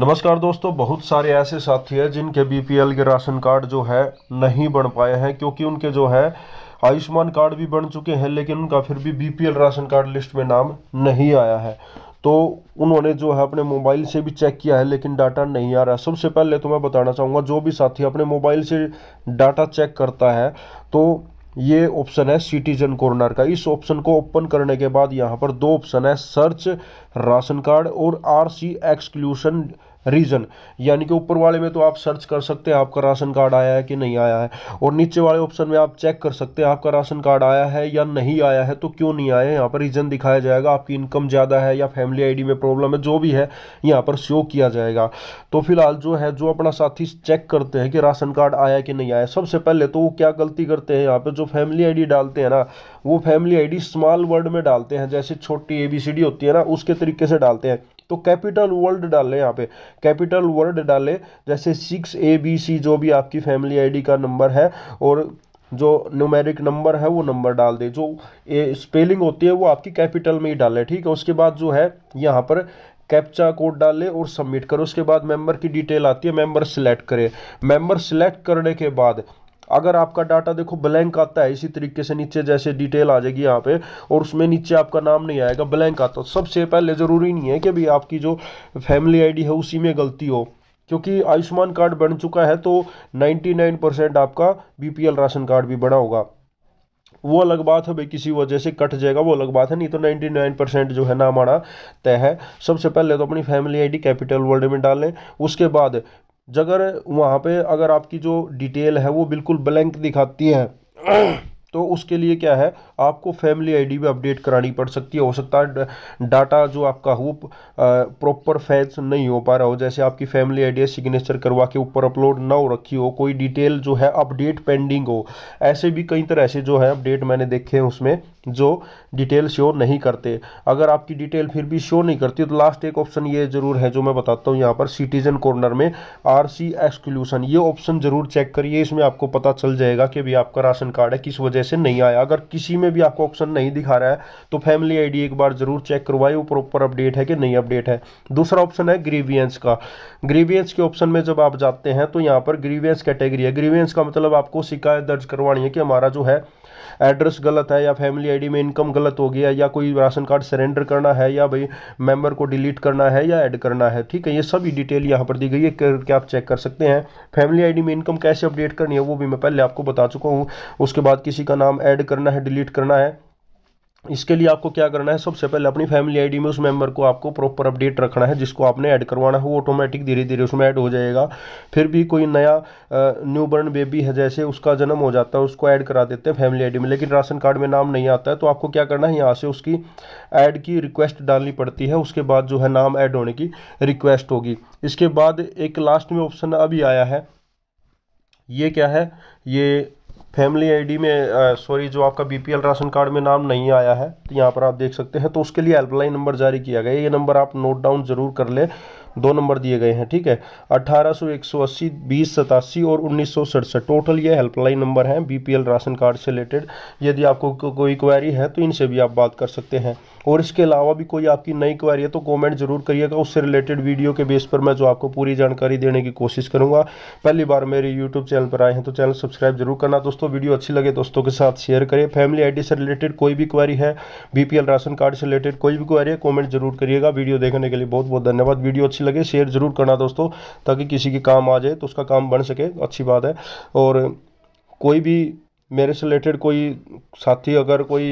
नमस्कार दोस्तों बहुत सारे ऐसे साथी हैं जिनके बीपीएल के राशन कार्ड जो है नहीं बन पाए हैं क्योंकि उनके जो है आयुष्मान कार्ड भी बन चुके हैं लेकिन उनका फिर भी बीपीएल राशन कार्ड लिस्ट में नाम नहीं आया है तो उन्होंने जो है अपने मोबाइल से भी चेक किया है लेकिन डाटा नहीं आ रहा है सबसे पहले तो मैं बताना चाहूँगा जो भी साथी अपने मोबाइल से डाटा चेक करता है तो ये ऑप्शन है सिटीजन कॉर्नर का इस ऑप्शन को ओपन करने के बाद यहाँ पर दो ऑप्शन है सर्च राशन कार्ड और आर सी एक्सक्लूशन रीज़न यानी कि ऊपर वाले में तो आप सर्च कर सकते हैं आपका राशन कार्ड आया है कि नहीं आया है और नीचे वाले ऑप्शन में आप चेक कर सकते हैं आपका राशन कार्ड आया है या नहीं आया है तो क्यों नहीं आया है यहाँ पर रीज़न दिखाया जाएगा आपकी इनकम ज़्यादा है या फैमिली आईडी में प्रॉब्लम है जो भी है यहाँ पर शो किया जाएगा तो फिलहाल जो है जो अपना साथी चेक करते हैं कि राशन कार्ड आया कि नहीं आया सबसे पहले तो वो क्या गलती करते हैं यहाँ पर जो फैमिली आई डालते हैं ना वो फैमिली आई स्मॉल वर्ड में डालते हैं जैसे छोटी ए बी सी डी होती है ना उसके तरीके से डालते हैं तो कैपिटल वर्ड डालें यहाँ पे कैपिटल वर्ड डालें जैसे सिक्स ए बी सी जो भी आपकी फैमिली आईडी का नंबर है और जो न्यूमेरिक नंबर है वो नंबर डाल दें जो ए स्पेलिंग होती है वो आपकी कैपिटल में ही डालें ठीक है उसके बाद जो है यहाँ पर कैप्चा कोड डालें और सबमिट करो उसके बाद मेंबर की डिटेल आती है मेंबर सिलेक्ट करें मेंबर सिलेक्ट करने के बाद अगर आपका डाटा देखो ब्लैंक आता है इसी तरीके से नीचे जैसे डिटेल आ जाएगी यहाँ पे और उसमें नीचे आपका नाम नहीं आएगा ब्लैंक आता तो सबसे पहले ज़रूरी नहीं है कि भाई आपकी जो फैमिली आईडी है उसी में गलती हो क्योंकि आयुष्मान कार्ड बन चुका है तो 99 परसेंट आपका बी राशन कार्ड भी बना होगा वो अलग बात है भाई किसी वजह से कट जाएगा वो अलग बात है नहीं तो 99 परसेंट जो है नाम आना तय है सबसे पहले तो अपनी फैमिली आईडी कैपिटल वर्ल्ड में डालें उसके बाद जगह वहाँ पे अगर आपकी जो डिटेल है वो बिल्कुल ब्लैंक दिखाती है तो उसके लिए क्या है आपको फैमिली आईडी भी अपडेट करानी पड़ सकती है हो सकता है डाटा जो आपका वो प्रॉपर फैच नहीं हो पा रहा हो जैसे आपकी फैमिली आईडी सिग्नेचर करवा के ऊपर अपलोड ना हो रखी हो कोई डिटेल जो है अपडेट पेंडिंग हो ऐसे भी कई तरह से जो है अपडेट मैंने देखे हैं उसमें जो डिटेल शो नहीं करते अगर आपकी डिटेल फिर भी शो नहीं करती तो लास्ट एक ऑप्शन ये ज़रूर है जो मैं बताता हूँ यहाँ पर सिटीजन कॉर्नर में आर सी एक्सक्लूसन ये ऑप्शन ज़रूर चेक करिए इसमें आपको पता चल जाएगा कि अभी आपका राशन कार्ड है किस वजह से नहीं आया अगर किसी में भी आपको ऑप्शन नहीं दिखा रहा है तो फैमिली आईडी एक बार ज़रूर चेक करवाएं वो प्रॉपर अपडेट है कि नहीं अपडेट है दूसरा ऑप्शन है ग्रीवियंस का ग्रीवियंस के ऑप्शन में जब आप जाते हैं तो यहाँ पर ग्रीवियंस कैटेगरी है ग्रीवियंस का मतलब आपको शिकायत दर्ज करवानी है कि हमारा जो है एड्रेस गलत है या फैमिली आईडी में इनकम गलत हो गया या कोई राशन कार्ड सरेंडर करना है या भाई मेंबर को डिलीट करना है या ऐड करना है ठीक है ये सभी डिटेल यहाँ पर दी गई है करके आप चेक कर सकते हैं फैमिली आईडी में इनकम कैसे अपडेट करनी है वो भी मैं पहले आपको बता चुका हूँ उसके बाद किसी का नाम ऐड करना है डिलीट करना है इसके लिए आपको क्या करना है सबसे पहले अपनी फैमिली आईडी में उस मेंबर को आपको प्रॉपर अपडेट रखना है जिसको आपने ऐड करवाना है वो ऑटोमेटिक धीरे धीरे उसमें ऐड हो जाएगा फिर भी कोई नया न्यू बर्न बेबी है जैसे उसका जन्म हो जाता है उसको ऐड करा देते हैं फैमिली आईडी में लेकिन राशन कार्ड में नाम नहीं आता है तो आपको क्या करना है यहाँ से उसकी ऐड की रिक्वेस्ट डालनी पड़ती है उसके बाद जो है नाम ऐड होने की रिक्वेस्ट होगी इसके बाद एक लास्ट में ऑप्शन अभी आया है ये क्या है ये फैमिली आईडी में सॉरी जो आपका बीपीएल राशन कार्ड में नाम नहीं आया है तो यहाँ पर आप देख सकते हैं तो उसके लिए हेल्पलाइन नंबर जारी किया गया ये नंबर आप नोट डाउन ज़रूर कर लें दो नंबर दिए गए हैं ठीक है अट्ठारह सौ एक सौ अस्सी बीस सतासी और उन्नीस सौ सड़सठ टोटल ये हेल्पलाइन नंबर हैं बीपीएल राशन कार्ड से रिलेटेड यदि आपको को, कोई क्वायरी है तो इनसे भी आप बात कर सकते हैं और इसके अलावा भी कोई आपकी नई क्वायरी है तो कमेंट ज़रूर करिएगा उससे रिलेटेड वीडियो के बेस पर मैं जो आपको पूरी जानकारी देने की कोशिश करूँगा पहली बार मेरे यूट्यूब चैनल पर आए हैं तो चैनल सब्सक्राइब जरूर करना दोस्तों वीडियो अच्छी लगे तो दोस्तों के साथ शेयर करें फैमिली डी से रिलेटेड कोई भी क्वारी है एल राशन कार्ड से रिलेटेड कोई भी क्वारी है कॉमेंट जरूर करिएगा वीडियो देखने के लिए बहुत बहुत धन्यवाद वीडियो अच्छी लगे शेयर ज़रूर करना दोस्तों ताकि किसी के काम आ जाए तो उसका काम बन सके अच्छी बात है और कोई भी मेरे से रिलेटेड कोई साथी अगर कोई